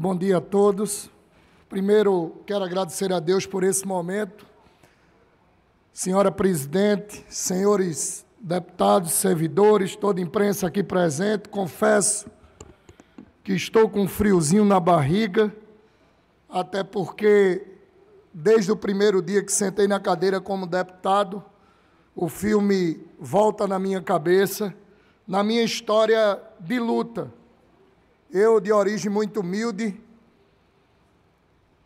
Bom dia a todos. Primeiro, quero agradecer a Deus por esse momento. Senhora presidente, senhores deputados, servidores, toda a imprensa aqui presente, confesso que estou com um friozinho na barriga, até porque desde o primeiro dia que sentei na cadeira como deputado, o filme volta na minha cabeça, na minha história de luta eu, de origem muito humilde,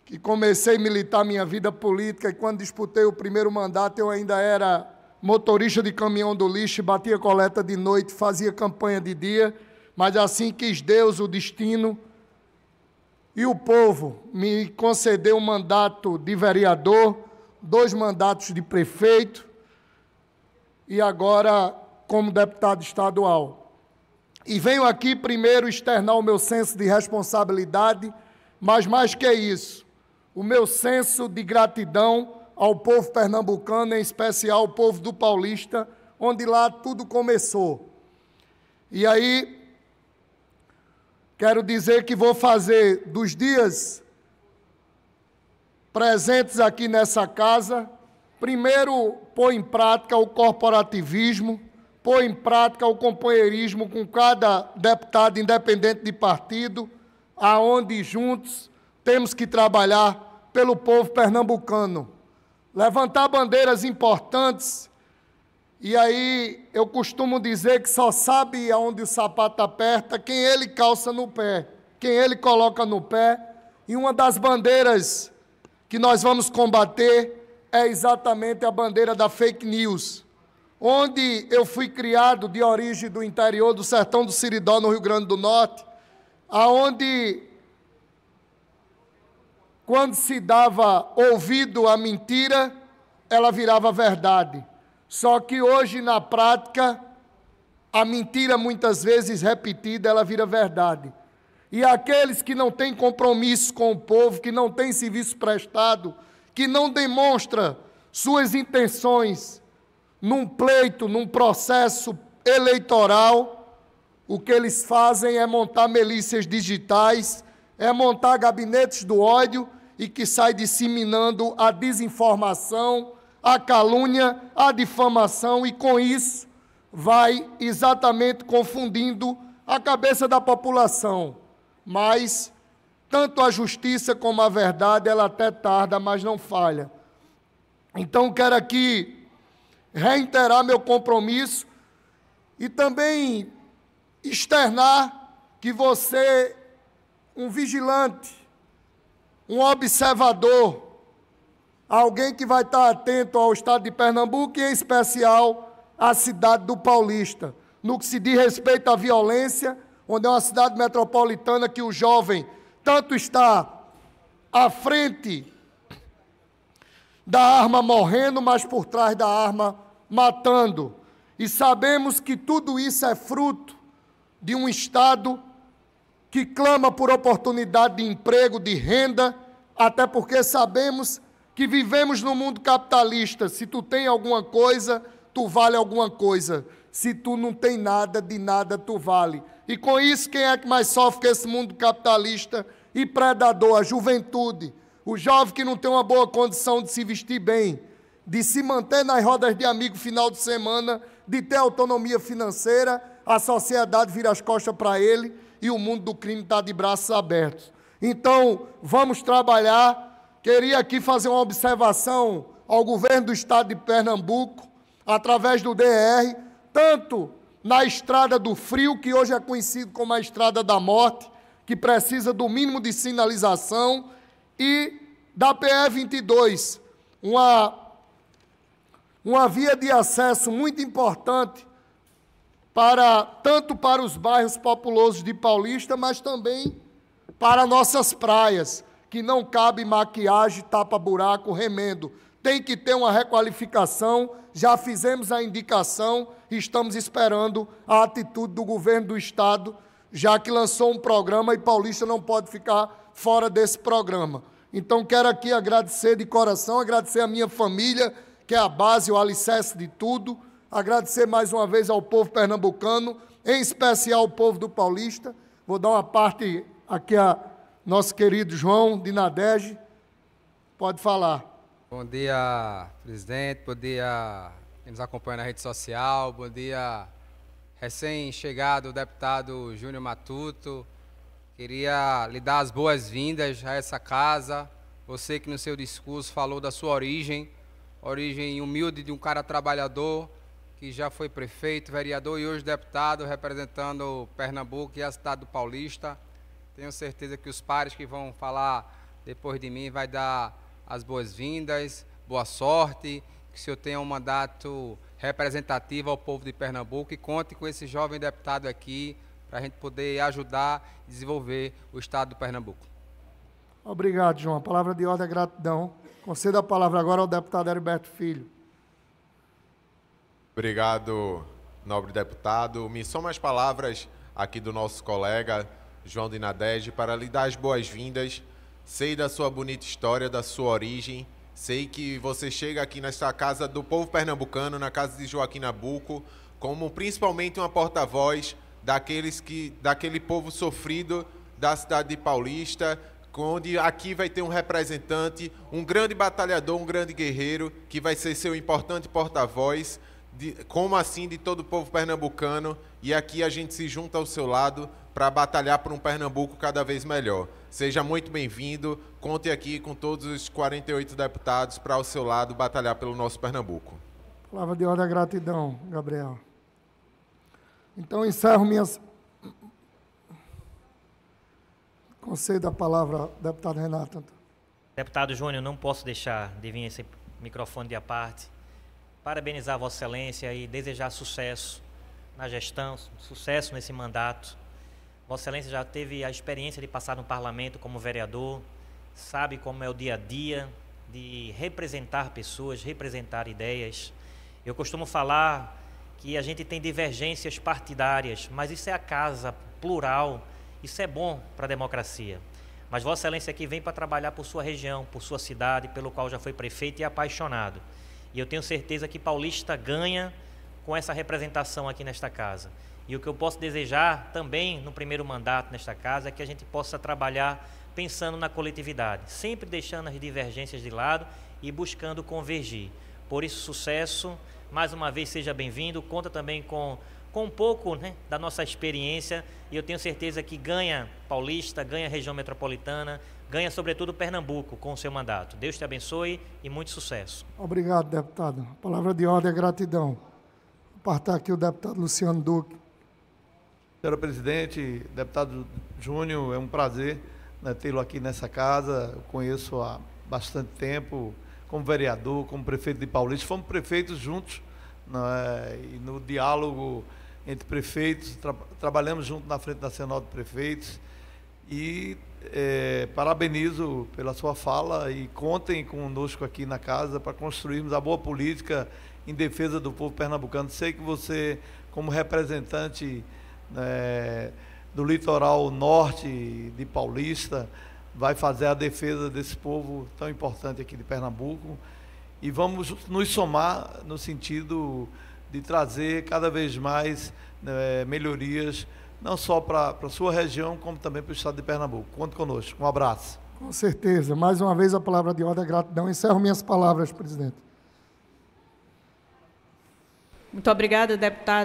que comecei a militar minha vida política e quando disputei o primeiro mandato eu ainda era motorista de caminhão do lixo, batia coleta de noite, fazia campanha de dia, mas assim quis Deus o destino e o povo me concedeu um mandato de vereador, dois mandatos de prefeito e agora como deputado estadual. E venho aqui primeiro externar o meu senso de responsabilidade, mas mais que isso, o meu senso de gratidão ao povo pernambucano, em especial ao povo do Paulista, onde lá tudo começou. E aí, quero dizer que vou fazer dos dias presentes aqui nessa casa, primeiro pôr em prática o corporativismo pôr em prática o companheirismo com cada deputado independente de partido, aonde juntos temos que trabalhar pelo povo pernambucano, levantar bandeiras importantes. E aí eu costumo dizer que só sabe aonde o sapato aperta quem ele calça no pé, quem ele coloca no pé. E uma das bandeiras que nós vamos combater é exatamente a bandeira da fake news onde eu fui criado de origem do interior do sertão do Siridó, no Rio Grande do Norte, aonde quando se dava ouvido à mentira, ela virava verdade. Só que hoje na prática, a mentira muitas vezes repetida, ela vira verdade. E aqueles que não têm compromisso com o povo, que não têm serviço prestado, que não demonstra suas intenções num pleito, num processo eleitoral, o que eles fazem é montar milícias digitais, é montar gabinetes do ódio e que sai disseminando a desinformação, a calúnia, a difamação e com isso vai exatamente confundindo a cabeça da população. Mas tanto a justiça como a verdade, ela até tarda, mas não falha. Então quero aqui reiterar meu compromisso e também externar que você, um vigilante, um observador, alguém que vai estar atento ao estado de Pernambuco e, em especial, à cidade do Paulista, no que se diz respeito à violência, onde é uma cidade metropolitana que o jovem tanto está à frente da arma morrendo, mas por trás da arma matando. E sabemos que tudo isso é fruto de um Estado que clama por oportunidade de emprego, de renda, até porque sabemos que vivemos no mundo capitalista. Se tu tem alguma coisa, tu vale alguma coisa. Se tu não tem nada, de nada tu vale. E com isso, quem é que mais sofre que esse mundo capitalista e predador? A juventude. O jovem que não tem uma boa condição de se vestir bem, de se manter nas rodas de amigo final de semana, de ter autonomia financeira, a sociedade vira as costas para ele e o mundo do crime está de braços abertos. Então, vamos trabalhar. Queria aqui fazer uma observação ao governo do estado de Pernambuco, através do DR, tanto na estrada do frio, que hoje é conhecido como a estrada da morte, que precisa do mínimo de sinalização, e da PE 22, uma, uma via de acesso muito importante para tanto para os bairros populosos de Paulista, mas também para nossas praias, que não cabe maquiagem, tapa-buraco, remendo. Tem que ter uma requalificação. Já fizemos a indicação, estamos esperando a atitude do governo do estado, já que lançou um programa e Paulista não pode ficar fora desse programa. Então, quero aqui agradecer de coração, agradecer a minha família, que é a base, o alicerce de tudo, agradecer mais uma vez ao povo pernambucano, em especial ao povo do Paulista. Vou dar uma parte aqui a nosso querido João de Nadege. Pode falar. Bom dia, presidente. Bom dia quem nos acompanha na rede social. Bom dia, recém-chegado deputado Júnior Matuto. Queria lhe dar as boas-vindas a essa casa. Você que no seu discurso falou da sua origem, origem humilde de um cara trabalhador que já foi prefeito, vereador e hoje deputado, representando Pernambuco e a cidade do Paulista. Tenho certeza que os pares que vão falar depois de mim vai dar as boas-vindas, boa sorte, que o senhor tenha um mandato representativo ao povo de Pernambuco e conte com esse jovem deputado aqui para a gente poder ajudar e desenvolver o Estado do Pernambuco. Obrigado, João. A palavra de ordem é gratidão. Concedo a palavra agora ao deputado Heriberto Filho. Obrigado, nobre deputado. Me soma as palavras aqui do nosso colega João Dinadege para lhe dar as boas-vindas. Sei da sua bonita história, da sua origem. Sei que você chega aqui nesta casa do povo pernambucano, na casa de Joaquim Nabuco, como principalmente uma porta-voz daqueles que, daquele povo sofrido da cidade de Paulista, onde aqui vai ter um representante, um grande batalhador, um grande guerreiro, que vai ser seu importante porta-voz, como assim, de todo o povo pernambucano, e aqui a gente se junta ao seu lado para batalhar por um Pernambuco cada vez melhor. Seja muito bem-vindo, conte aqui com todos os 48 deputados para ao seu lado batalhar pelo nosso Pernambuco. Palavra de ordem e é gratidão, Gabriel. Então encerro minhas. Concedo da palavra, deputado Renato. Deputado Júnior, não posso deixar de vir esse microfone de aparte. Parabenizar Vossa Excelência e desejar sucesso na gestão, sucesso nesse mandato. Vossa Excelência já teve a experiência de passar no parlamento como vereador, sabe como é o dia a dia de representar pessoas, representar ideias. Eu costumo falar que a gente tem divergências partidárias, mas isso é a casa plural, isso é bom para a democracia. Mas Vossa Excelência aqui vem para trabalhar por sua região, por sua cidade, pelo qual já foi prefeito e apaixonado. E eu tenho certeza que Paulista ganha com essa representação aqui nesta casa. E o que eu posso desejar também no primeiro mandato nesta casa é que a gente possa trabalhar pensando na coletividade, sempre deixando as divergências de lado e buscando convergir. Por isso, sucesso mais uma vez seja bem-vindo. Conta também com, com um pouco né, da nossa experiência e eu tenho certeza que ganha Paulista, ganha região metropolitana, ganha sobretudo Pernambuco com o seu mandato. Deus te abençoe e muito sucesso. Obrigado, deputado. palavra de ordem é gratidão. Vou apartar aqui o deputado Luciano Duque. Senhora presidente, deputado Júnior, é um prazer né, tê-lo aqui nessa casa. Eu conheço há bastante tempo como vereador, como prefeito de Paulista, fomos prefeitos juntos, né, e no diálogo entre prefeitos, tra trabalhamos junto na Frente Nacional de Prefeitos, e é, parabenizo pela sua fala e contem conosco aqui na casa para construirmos a boa política em defesa do povo pernambucano. Sei que você, como representante né, do litoral norte de Paulista, vai fazer a defesa desse povo tão importante aqui de Pernambuco. E vamos nos somar no sentido de trazer cada vez mais né, melhorias, não só para a sua região, como também para o estado de Pernambuco. Conte conosco. Um abraço. Com certeza. Mais uma vez a palavra de ordem é gratidão. Encerro minhas palavras, presidente. Muito obrigada, deputado.